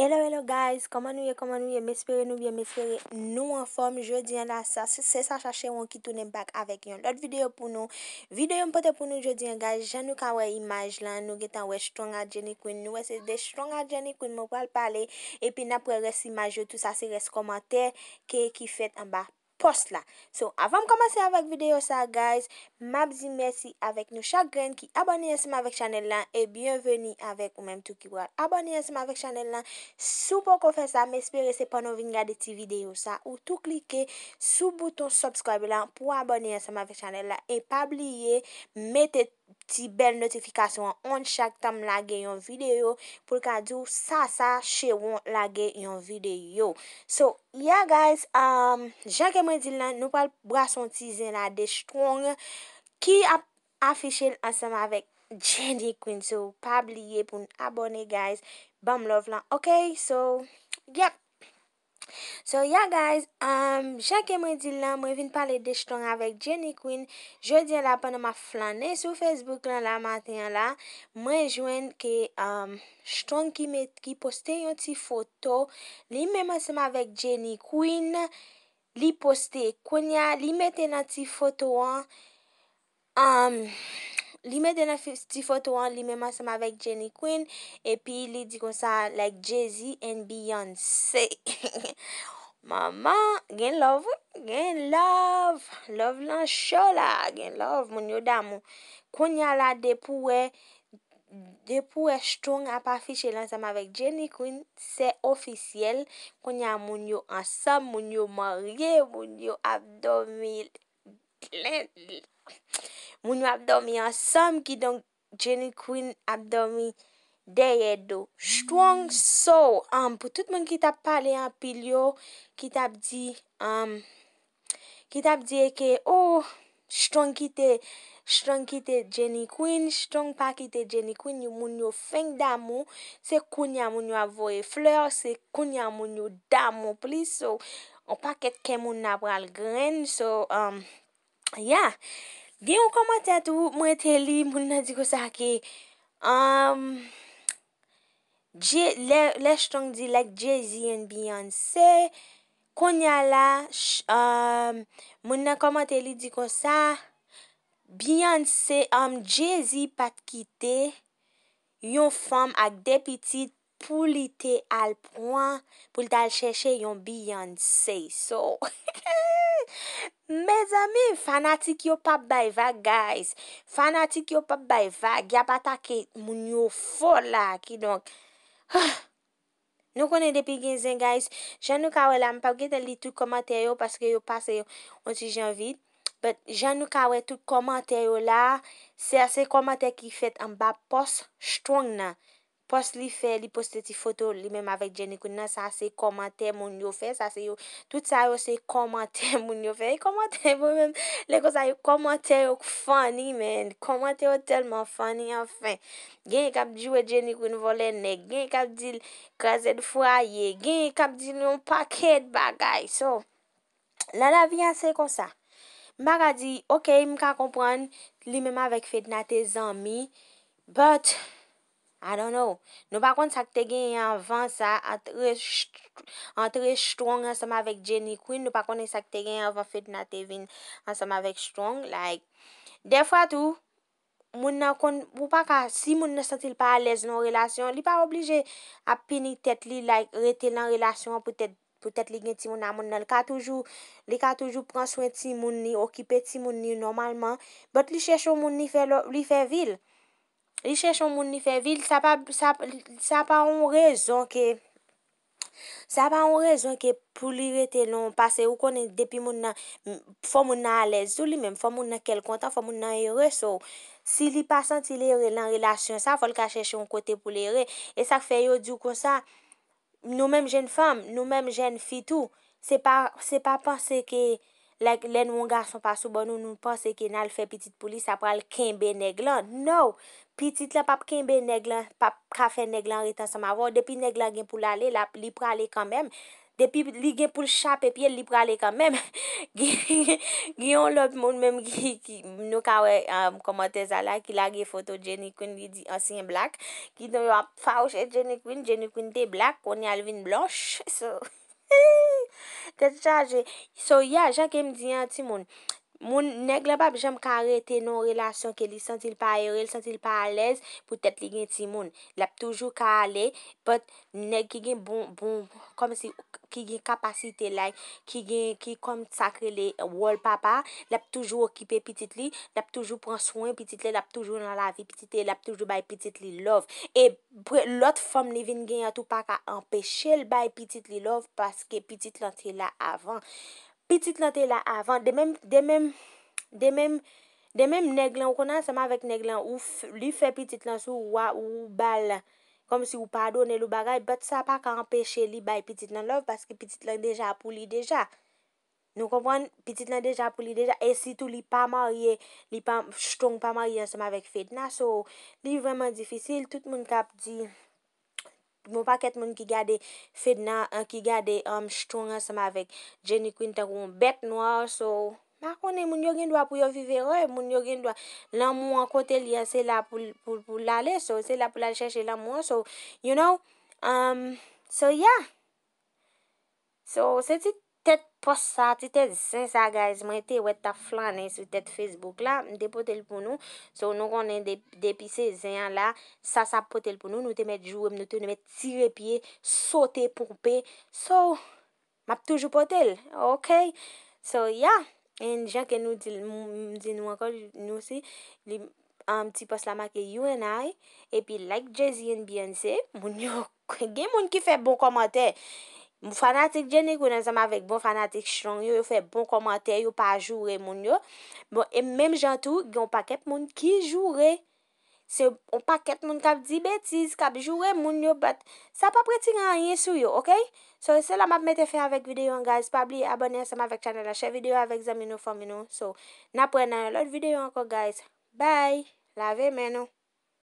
Hello, hello guys, koman nou ye, koman nou ye, mespere nou, biye mespere nou an form jodi an la sa, se sa chache wan ki tounen bak avek yon. Lot videyo pou nou, videyo mpote pou nou jodi an, guys, jan nou ka wey imaj lan, nou getan wey strong adjeni kwen, nou wey se de strong adjeni kwen, mwen wale pale, epi na pre res imaj yo, tout sa se res komante, keye ki fet an ba. Post la. So, avam komanse avak videyo sa, guys. Mabzi mersi avak nou chakren ki abonye anseman avak chanel la. E byenveni avak ou menm tou ki wad abonye anseman avak chanel la. Sou pou kon fè sa, mespere se pon nou vingade ti videyo sa. Ou tou klike sou bouton subscribe la pou abonye anseman avak chanel la. E pabliye, metete. Ti bel notifikasyon an chak tam lage yon videyo. Pol ka du sa sa che won lage yon videyo. So, ya guys, um, jake mwen di lan nou pal brason ti zen la de strong. Ki afishe l ansama vek Jenny Quinn. So, pabliye pou n abone guys. Bam love lan. Ok, so, yap. So ya guys, um, jake mwen di lan mwen vin pale de jtong avek Jenny Queen Je di la pwene ma flane sou Facebook lan la maten la Mwen jwen ke jtong um, ki poste yon ti foto Li mwen seman avek Jenny Queen Li poste kwenya, li mette nan ti foto an Ammm um, Li me dena sti foto an, li me man seman vek Jenny Quinn. E pi li di kon sa like Jay-Z and Beyoncé. Mama, gen love, gen love, love lansho la, gen love moun yo damo. Konya la depouwe, depouwe strong apafishe lan seman vek Jenny Quinn. Se ofisyele, konya moun yo ansam, moun yo marye, moun yo abdomil. moun yo abdomi an som ki don Jenny Quinn abdomi deye do strong so pou tout moun ki tap pale an pil yo ki tap di ki tap di eke oh, strong ki te Jenny Quinn strong pa ki te Jenny Quinn moun yo feng damou se kunya moun yo avoye fleur se kunya moun yo damou pli so an paket ke moun nabral gren so am Ya, gen ou komatat ou mwen teli moun nan diko sa ke, um, le shtonk di lek Jay-Z en Beyoncé, Konyala, um, moun nan komateli diko sa, Beyoncé, um, Jay-Z pat kite, yon fom ak depitit, pou li te al prouan, pou li tal chèche yon biyon se. So, mez amin, fanatik yo pap bay va, guys. Fanatik yo pap bay va, gya pata ke moun yo fol la, ki donk. Nou konen depi genzen, guys. Jan nou kawè la, mpap gète li tout komantè yo, paske yo pase yo, onsi jan vit. But, jan nou kawè tout komantè yo la, se asè komantè ki fèt an ba pos strong nan. Post li fè, li poste ti foto li mèm avèk Jenny koun nan sa se komantè moun yo fè. Sa se yo, tout sa yo se komantè moun yo fè. E komantè moun mèm, le ko sa yo komantè yo kou fany men. Komantè yo telman fany an fè. Gen yon kap diwe Jenny koun volè nek. Gen yon kap di krasè di fwaye. Gen yon kap di yon pakèd bagay. So, la la vi an se kon sa. Mba ga di, ok, mka kompran li mèm avèk fèd nan te zanmi. But... I don't know, nou pa kon sak te gen yon van sa, an tre strong an seman vek Jenny Quinn, nou pa kon sak te gen yon van Fedna Tevin an seman vek strong, like, defwa tou, moun nan kon, pou pa ka, si moun nan sentil pa alez nan relasyon, li pa oblije api ni tet li, like, rete nan relasyon, pou tet li gen ti moun nan moun nan, li ka toujou, li ka toujou pranswen ti moun ni, okipe ti moun ni normalman, but li chesho moun ni fe vil, Li chèchon moun ni fè vil, sa pa an rezon ke pou li rete loun pase ou konen depi moun nan, fò moun nan alèz ou li men, fò moun nan kel kontan, fò moun nan yore sou. Si li pasanti li yore nan relasyon sa, fol ka chèchon kote pou li yore. E sa fè yo du kon sa, nou mèm jèn fèm, nou mèm jèn fitou, se pa panse ke... Len wonga son pa sou bon nou nou pense Ke nan l fe pitit pou li sa pral Kenbe neglan No, pitit la pap kenbe neglan Pap ka fe neglan re tan sa ma vo Depi neglan gen pou l ale Depi li gen pou l chape Li prale kanmem Giyon l ot moun menm Ki nou kawe um, komantez ala Ki la ge foto Jenny Quinn Ansyen blak Jenny Quinn te blak Koni Alvin blanche So Hiii so ya jakem diyan timon Moun neg la bab jem kare te non relasyon ke li sentil pa a yore, li sentil pa a lez, pou tet li gen ti moun. Lap toujou ka ale, pot neg ki gen bon, bon, kom si ki gen kapasite la, ki gen ki kom sakre le wol papa, lap toujou okipe pitit li, lap toujou pran swen pitit li, lap toujou nan la vi pitit li, lap toujou bay pitit li love. E lot fom li vin gen atou pa ka empeshe l bay pitit li love, paske pitit lan ti la avan. Pitit lan te la avan, de mem, de mem, de mem neglan ou konan seman vek neglan ou li fe pitit lan sou wa ou bal, kom si ou padone lou bagay, bat sa pa ka empeshe li bay pitit lan lov, paske pitit lan deja pou li deja. Nou konpon, pitit lan deja pou li deja, e sitou li pa marye, li pa, chtong pa marye seman vek fedna, so li vreman difisil, tout moun kap di... Mwen bon, pa ket mwen ki gade Fedna, ki gade um, Stonga sama vek Jenny Quinteron, Bet Noir, so, makone, mwen yo gen dwa pou yo vive re, mwen yo gen dwa, lan mwen kote liya, se la pou lale, so, se la pou lale chèche lan mwen, so, you know, um, so, yeah, so, set it. Tèt post sa, tèt zin sa, guys, mwen te wet ta flanen sou tèt Facebook la, mwen te potel pou nou. So nou konen depi se zin la, sa sa potel pou nou, nou te met jwem, nou te met tire pie, sote pou pe. So, map toujou potel, ok? So, ya, en dijan ke nou di nou akol, nou si, an mti post la make You and I, epi like Jezian Beyoncé, mwen yo, gen moun ki fe bon komantey. Mou fanatik jenik ou nan zama avèk bon fanatik chlon yo, yo fè bon komantè, yo pa jure moun yo. Bon, e mèm jantou, yon pa ket moun ki jure. Se, yon pa ket moun kap di betis, kap jure moun yo, bat, sa pa preti ngan yon sou yo, ok? So, se la map mète fè avèk videyon, guys, pa blie abonè yon zama avèk chanè la chè videyo avèk zamino, famino. So, nan pren nan yon lòt videyon akò, guys. Bay, la ve menou.